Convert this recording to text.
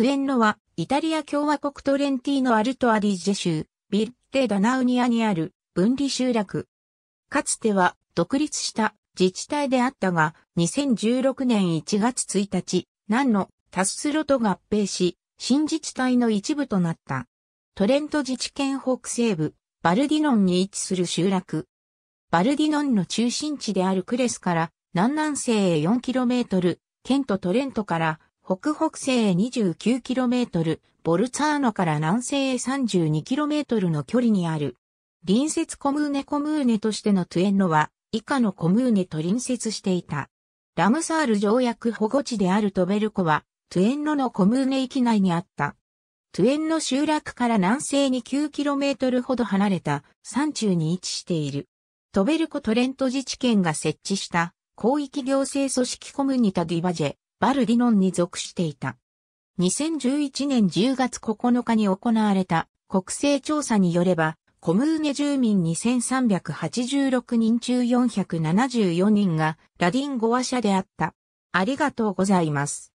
トゥエンロは、イタリア共和国トレンティーノ・アルト・アディジェ州、ビッテ・ダナウニアにある分離集落。かつては独立した自治体であったが、2016年1月1日、南のタススロと合併し、新自治体の一部となった。トレント自治県北西部、バルディノンに位置する集落。バルディノンの中心地であるクレスから南南西へ 4km、県とトレントから北北西へ 29km、ボルツァーノから南西へ 32km の距離にある。隣接コムーネコムーネとしてのトゥエンノは、以下のコムーネと隣接していた。ラムサール条約保護地であるトベルコは、トゥエンノのコムーネ域内にあった。トゥエンノ集落から南西に 9km ほど離れた山中に位置している。トベルコトレント自治県が設置した広域行政組織コムニタディバジェバルディノンに属していた。2011年10月9日に行われた国勢調査によれば、コムーネ住民2386人中474人がラディンゴア社であった。ありがとうございます。